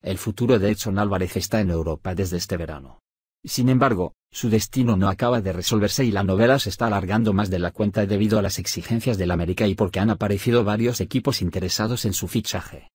El futuro de Edson Álvarez está en Europa desde este verano. Sin embargo, su destino no acaba de resolverse y la novela se está alargando más de la cuenta debido a las exigencias del América y porque han aparecido varios equipos interesados en su fichaje.